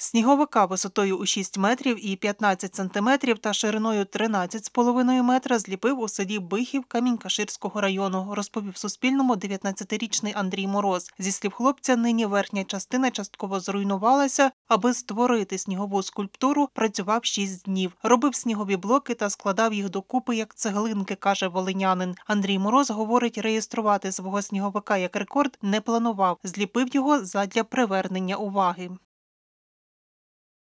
Сніговика висотою у 6 метрів і 15 сантиметрів та шириною 13,5 метра зліпив у селі Бихів Камінькаширського району, розповів Суспільному 19-річний Андрій Мороз. Зі слів хлопця, нині верхня частина частково зруйнувалася. Аби створити снігову скульптуру, працював 6 днів. Робив снігові блоки та складав їх докупи як цеглинки, каже Волинянин. Андрій Мороз говорить, реєструвати свого сніговика як рекорд не планував. Зліпив його задля привернення уваги.